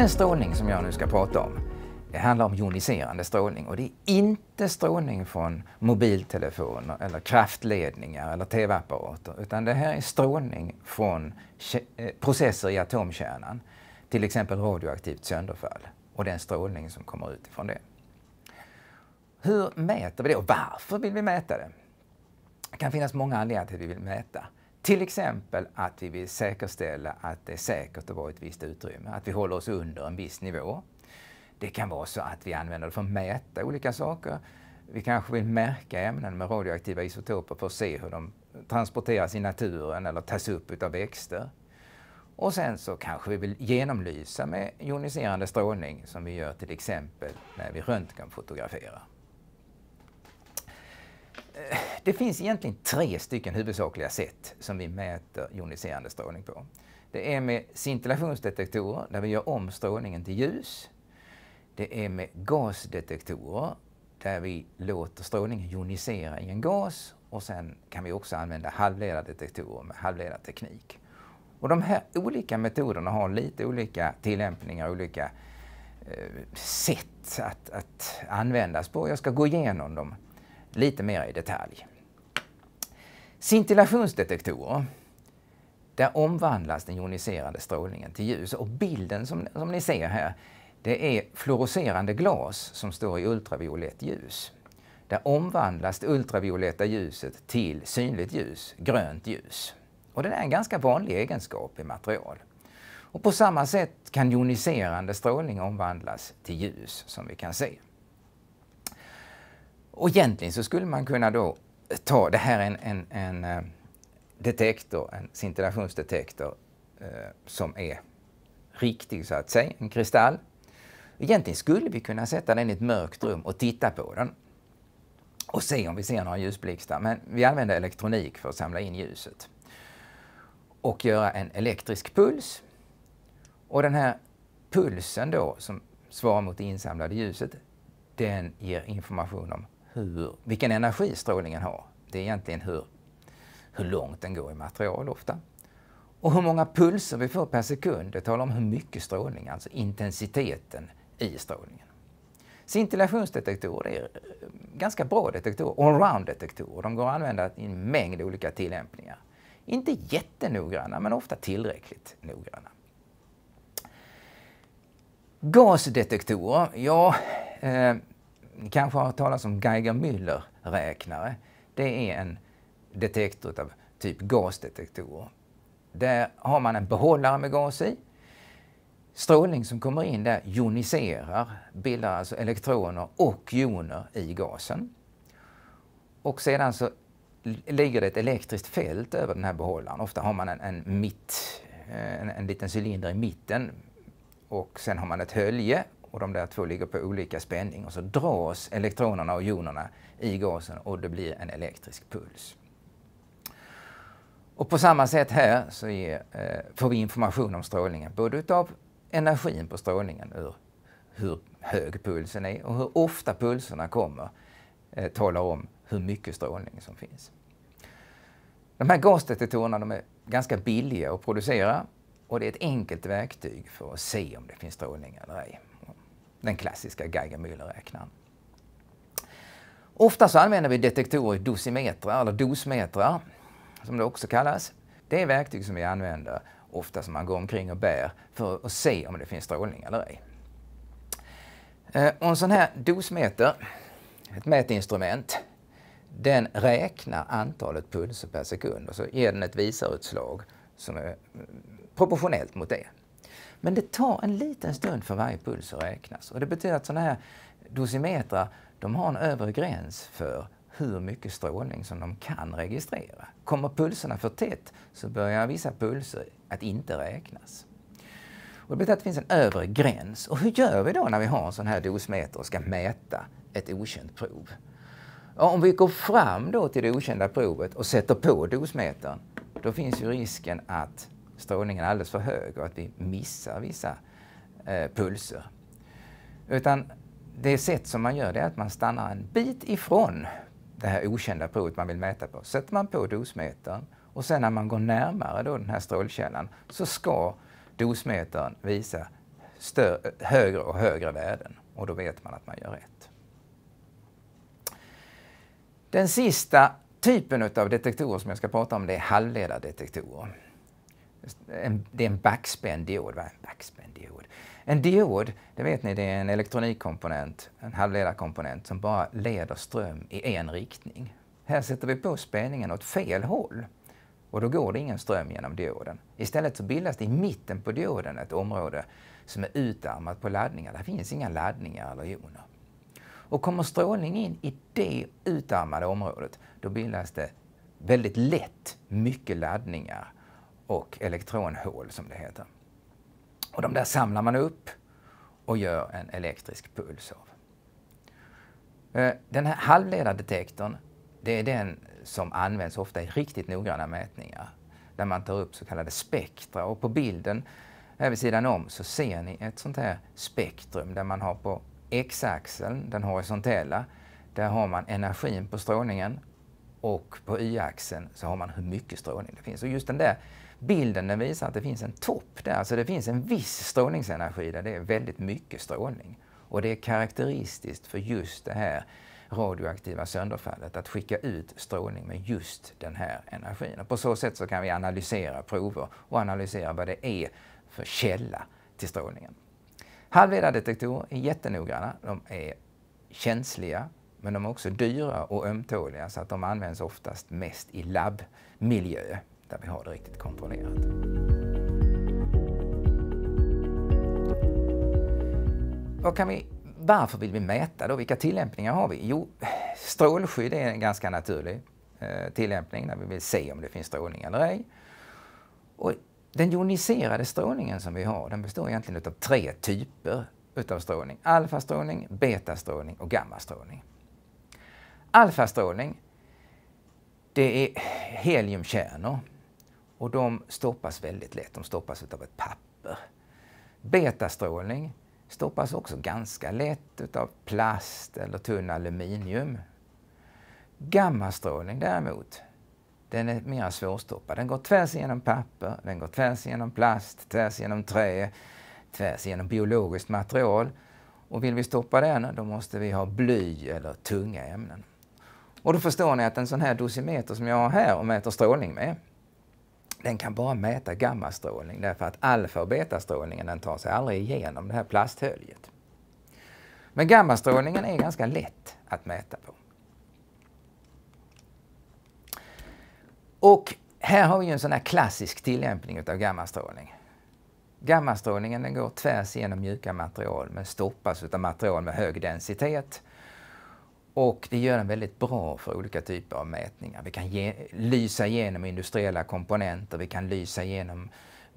Den strålning som jag nu ska prata om det handlar om joniserande strålning och det är inte strålning från mobiltelefoner eller kraftledningar eller tv-apparater utan det här är strålning från eh, processer i atomkärnan, till exempel radioaktivt sönderfall och den strålning som kommer ut ifrån det. Hur mäter vi det och varför vill vi mäta det? Det kan finnas många anledningar till att vi vill mäta. Till exempel att vi vill säkerställa att det är säkert att vara i ett visst utrymme, att vi håller oss under en viss nivå. Det kan vara så att vi använder det för att mäta olika saker. Vi kanske vill märka ämnen med radioaktiva isotoper för att se hur de transporteras i naturen eller tas upp av växter. Och sen så kanske vi vill genomlysa med joniserande strålning som vi gör till exempel när vi röntgenfotograferar. Eh, det finns egentligen tre stycken huvudsakliga sätt som vi mäter joniserande strålning på. Det är med scintillationsdetektorer, där vi gör om strålningen till ljus. Det är med gasdetektorer, där vi låter strålningen jonisera i en gas. Och sen kan vi också använda halvledardetektorer med halvledarteknik. Och de här olika metoderna har lite olika tillämpningar, och olika eh, sätt att, att användas på. Jag ska gå igenom dem lite mer i detalj. Scintillationsdetektorer. Där omvandlas den joniserande strålningen till ljus och bilden som, som ni ser här det är fluorescerande glas som står i ultraviolett ljus. Där omvandlas det ultravioletta ljuset till synligt ljus, grönt ljus. Och det är en ganska vanlig egenskap i material. Och på samma sätt kan joniserande strålning omvandlas till ljus som vi kan se. Och egentligen så skulle man kunna då ta, det här är en, en, en eh, detektor, en scintillationsdetektor eh, som är riktig så att säga, en kristall. Egentligen skulle vi kunna sätta den i ett mörkt rum och titta på den och se om vi ser några ljusblixtar. Men vi använder elektronik för att samla in ljuset och göra en elektrisk puls. Och den här pulsen då som svarar mot det insamlade ljuset, den ger information om hur, vilken energi strålningen har. Det är egentligen hur, hur långt den går i material ofta. Och hur många pulser vi får per sekund, det talar om hur mycket strålning, alltså intensiteten i strålningen. Scintillationsdetektorer är eh, ganska bra detektorer, allround-detektorer. De går att använda i en mängd olika tillämpningar. Inte jättenoggranna, men ofta tillräckligt noggranna. Gasdetektorer, ja, eh, kanske har hört talas om Geiger-Müller-räknare. Det är en detektor av typ gasdetektorer. Där har man en behållare med gas i. Strålning som kommer in där joniserar, bildar alltså elektroner och joner i gasen. Och sedan så ligger det ett elektriskt fält över den här behållaren. Ofta har man en, en mitt, eh, en, en liten cylinder i mitten och sen har man ett hölje och de där två ligger på olika spänning och så dras elektronerna och jonerna i gasen och det blir en elektrisk puls. Och på samma sätt här så ger, eh, får vi information om strålningen, både utav energin på strålningen, ur hur hög pulsen är och hur ofta pulserna kommer eh, talar om hur mycket strålning som finns. De här gasdetektorerna de är ganska billiga att producera och det är ett enkelt verktyg för att se om det finns strålning eller ej den klassiska Geiger-Müller-räknaren. Ofta så använder vi detektorer i dosimetrar eller dosmetrar, som det också kallas. Det är verktyg som vi använder ofta som man går omkring och bär för att se om det finns strålning eller ej. Eh, och en sån här dosmeter, ett mätinstrument, den räknar antalet pulser per sekund och så ger den ett visarutslag som är proportionellt mot det. Men det tar en liten stund för varje puls att räknas. Och det betyder att sådana här dosimetrar de har en övre gräns för hur mycket strålning som de kan registrera. Kommer pulserna för tätt så börjar vissa pulser att inte räknas. Och det betyder att det finns en övre gräns. Och hur gör vi då när vi har en sån här dosmeter och ska mäta ett okänt prov? Ja, om vi går fram då till det okända provet och sätter på dosmetern, då finns ju risken att strålningen alldeles för hög och att vi missar vissa eh, pulser. Utan det sätt som man gör det är att man stannar en bit ifrån det här okända provet man vill mäta på. Sätter man på dosmetern och sen när man går närmare då den här strålkällan så ska dosmetern visa högre och högre värden och då vet man att man gör rätt. Den sista typen av detektorer som jag ska prata om det är halvledardetektorer en, det är en backspänn-diod. Vad är en backspänn-diod? En diod, det vet ni, det är en elektronikkomponent, en halvledarkomponent som bara leder ström i en riktning. Här sätter vi på spänningen åt fel håll och då går det ingen ström genom dioden. Istället så bildas det i mitten på dioden ett område som är utarmat på laddningar. Där finns inga laddningar eller joner. Och kommer strålning in i det utarmade området, då bildas det väldigt lätt mycket laddningar och elektronhål som det heter. Och de där samlar man upp och gör en elektrisk puls av. Eh, den här halvledardetektorn, det är den som används ofta i riktigt noggranna mätningar där man tar upp så kallade spektra och på bilden här vid sidan om så ser ni ett sånt här spektrum där man har på x-axeln, den horisontella, där har man energin på strålningen och på y-axeln så har man hur mycket strålning det finns. Och just den där bilden den visar att det finns en topp där, så alltså, det finns en viss strålningsenergi där det är väldigt mycket strålning. Och det är karaktäristiskt för just det här radioaktiva sönderfallet att skicka ut strålning med just den här energin. Och på så sätt så kan vi analysera prover och analysera vad det är för källa till strålningen. Halvledardetektorer är jättenoggranna. De är känsliga men de är också dyra och ömtåliga så att de används oftast mest i labbmiljö där vi har det riktigt kontrollerat. Vad kan vi, varför vill vi mäta då? Vilka tillämpningar har vi? Jo, strålskydd är en ganska naturlig eh, tillämpning när vi vill se om det finns strålning eller ej. Och den joniserade strålningen som vi har den består egentligen av tre typer utav strålning. Alfastrålning, betastrålning och gammastrålning. Alfastrålning, det är heliumkärnor och de stoppas väldigt lätt, de stoppas av ett papper. Betastrålning stoppas också ganska lätt av plast eller tunn aluminium. Gammastrålning däremot, den är mer svårstoppad. Den går tvärs igenom papper, den går tvärs igenom plast, tvärs igenom trä, tvärs igenom biologiskt material. Och vill vi stoppa den, då måste vi ha bly eller tunga ämnen. Och då förstår ni att en sån här dosimeter som jag har här och mäter strålning med, den kan bara mäta gammastrålning därför att alfa och betastrålningen den tar sig aldrig igenom det här plasthöljet. Men gammastrålningen är ganska lätt att mäta på. Och här har vi en sån här klassisk tillämpning utav gammastrålning. Gammastrålningen den går tvärs igenom mjuka material men stoppas utav material med hög densitet och det gör den väldigt bra för olika typer av mätningar. Vi kan ge, lysa igenom industriella komponenter, vi kan lysa igenom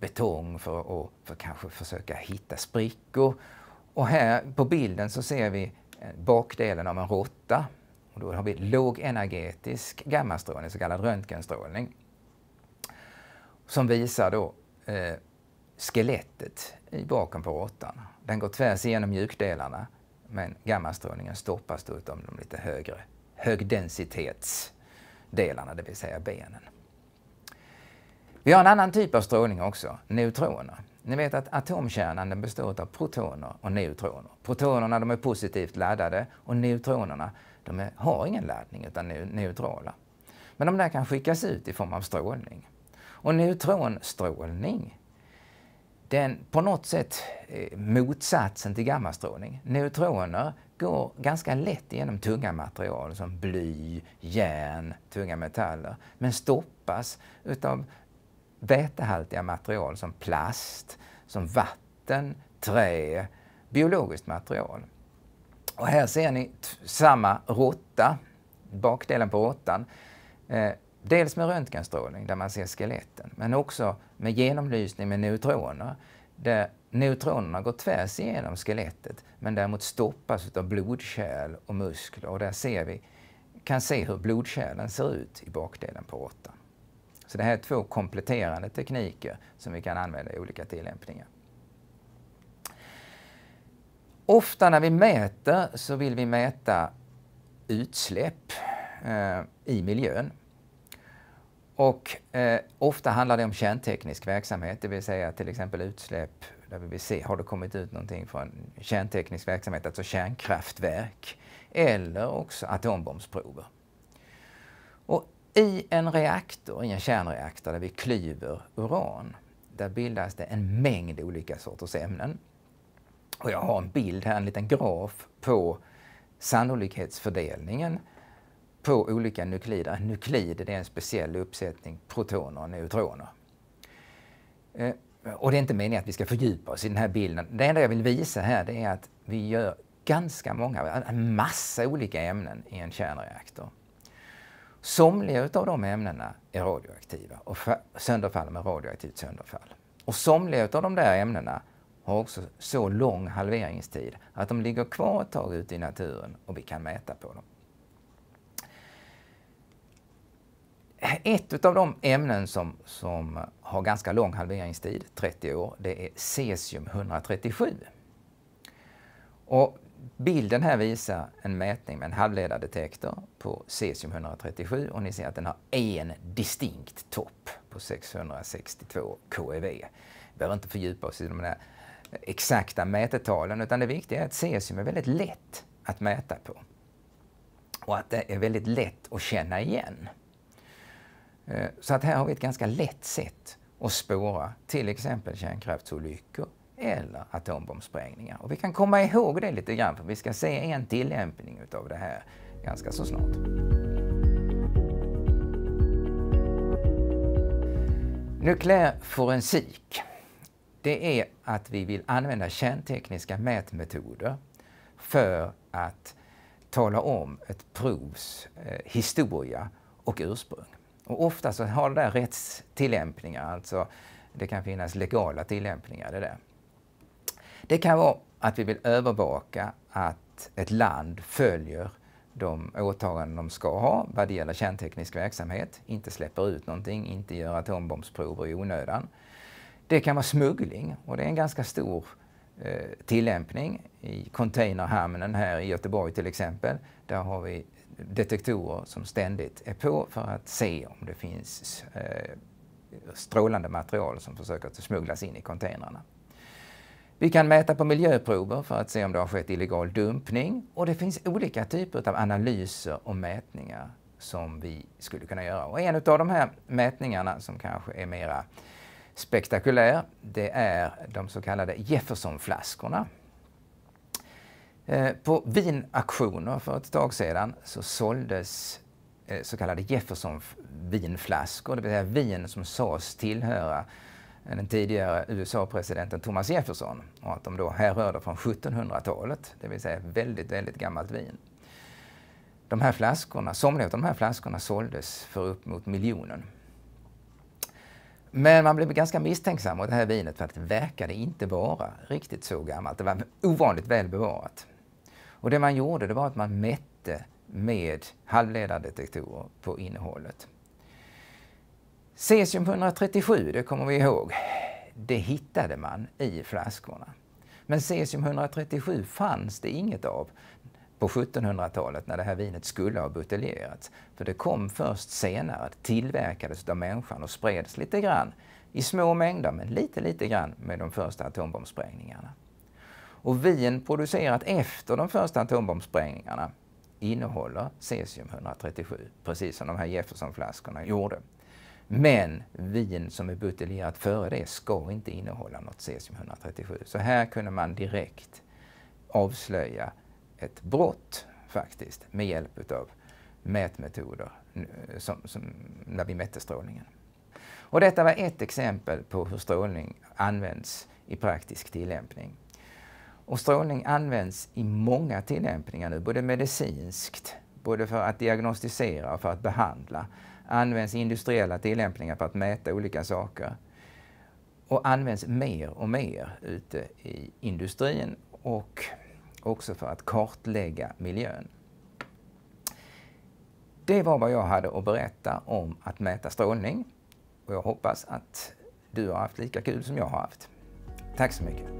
betong för att för kanske försöka hitta sprickor. Och här på bilden så ser vi eh, bakdelen av en råtta. Och då har vi lågenergetisk gammastrålning, så kallad röntgenstrålning, som visar då eh, skelettet i baken på råttan. Den går tvärs igenom mjukdelarna men gammastrålningen stoppas då utav de lite högre högdensitetsdelarna, det vill säga benen. Vi har en annan typ av strålning också, neutroner. Ni vet att atomkärnan den består av protoner och neutroner. Protonerna de är positivt laddade och neutronerna de är, har ingen laddning utan är neutrala. Men de där kan skickas ut i form av strålning. Och neutronstrålning den på något sätt eh, motsatsen till gammastrålning. Neutroner går ganska lätt genom tunga material som bly, järn, tunga metaller men stoppas utav vätehaltiga material som plast, som vatten, trä, biologiskt material. Och här ser ni samma råtta, bakdelen på råttan. Eh, Dels med röntgenstrålning där man ser skeletten, men också med genomlysning med neutroner där neutronerna går tvärs igenom skelettet men däremot stoppas av blodkärl och muskler och där ser vi, kan se hur blodkärlen ser ut i bakdelen på råttan. Så det här är två kompletterande tekniker som vi kan använda i olika tillämpningar. Ofta när vi mäter så vill vi mäta utsläpp eh, i miljön. Och eh, ofta handlar det om kärnteknisk verksamhet, det vill säga till exempel utsläpp där vi vill se, har det kommit ut någonting från kärnteknisk verksamhet, alltså kärnkraftverk, eller också atombombsprover. Och i en reaktor, i en kärnreaktor där vi klyver uran, där bildas det en mängd olika sorters ämnen. Och jag har en bild här, en liten graf på sannolikhetsfördelningen två olika nuklider. En nuklid är en speciell uppsättning protoner och neutroner. Eh, och det är inte meningen att vi ska fördjupa oss i den här bilden. Det enda jag vill visa här det är att vi gör ganska många, en massa olika ämnen i en kärnreaktor. Somliga utav de ämnena är radioaktiva och sönderfaller med radioaktivt sönderfall. Och somliga utav de där ämnena har också så lång halveringstid att de ligger kvar ett tag ute i naturen och vi kan mäta på dem. ett av de ämnen som, som har ganska lång halveringstid, 30 år, det är cesium-137. Och bilden här visar en mätning med en halvledardetektor på cesium-137 och ni ser att den har en distinkt topp på 662 keV. Vi behöver inte fördjupa oss i de där exakta mätetalen utan det viktiga är att cesium är väldigt lätt att mäta på och att det är väldigt lätt att känna igen. Eh, så att här har vi ett ganska lätt sätt att spåra till exempel kärnkraftsolyckor eller atombombsprängningar. Och vi kan komma ihåg det lite grann för vi ska se en tillämpning utav det här ganska så snart. Nukleär forensik, det är att vi vill använda kärntekniska mätmetoder för att tala om ett provs eh, historia och ursprung. Och ofta så har det där rättstillämpningar, alltså det kan finnas legala tillämpningar det där. Det kan vara att vi vill övervaka att ett land följer de åtaganden de ska ha vad det gäller kärnteknisk verksamhet, inte släpper ut någonting, inte gör atombombsprover i onödan. Det kan vara smuggling och det är en ganska stor eh, tillämpning. I containerhamnen här i Göteborg till exempel, där har vi detektorer som ständigt är på för att se om det finns eh, strålande material som försöker smugglas in i containrarna. Vi kan mäta på miljöprover för att se om det har skett illegal dumpning och det finns olika typer av analyser och mätningar som vi skulle kunna göra. Och en av de här mätningarna som kanske är mera spektakulär, det är de så kallade Jeffersonflaskorna. Eh, på vinaktioner för ett tag sedan så såldes eh, så kallade Jefferson-vinflaskor, det vill säga vin som sades tillhöra den tidigare USA-presidenten Thomas Jefferson och att de då härrörde från 1700-talet, det vill säga väldigt, väldigt gammalt vin. De här flaskorna, somliga av de här flaskorna såldes för upp mot miljonen. Men man blev ganska misstänksam mot det här vinet för att det verkade inte vara riktigt så gammalt. Det var ovanligt väl bevarat. Och det man gjorde det var att man mätte med halvledardetektorer på innehållet. Cesium-137, det kommer vi ihåg, det hittade man i flaskorna. Men cesium-137 fanns det inget av på 1700-talet när det här vinet skulle ha buteljerats. För det kom först senare, tillverkades av människan och spreds lite grann i små mängder, men lite, lite grann med de första atombombsprängningarna. Och vin producerat efter de första atombombsprängningarna innehåller cesium-137, precis som de här Jeffersonflaskorna gjorde. Men vin som är buteljerat före det ska inte innehålla något cesium-137. Så här kunde man direkt avslöja ett brott faktiskt med hjälp utav mätmetoder som, som, när vi mätte strålningen. Och detta var ett exempel på hur strålning används i praktisk tillämpning. Och strålning används i många tillämpningar nu, både medicinskt, både för att diagnostisera och för att behandla. Används i industriella tillämpningar för att mäta olika saker. Och används mer och mer ute i industrin och också för att kartlägga miljön. Det var vad jag hade att berätta om att mäta strålning. Och jag hoppas att du har haft lika kul som jag har haft. Tack så mycket!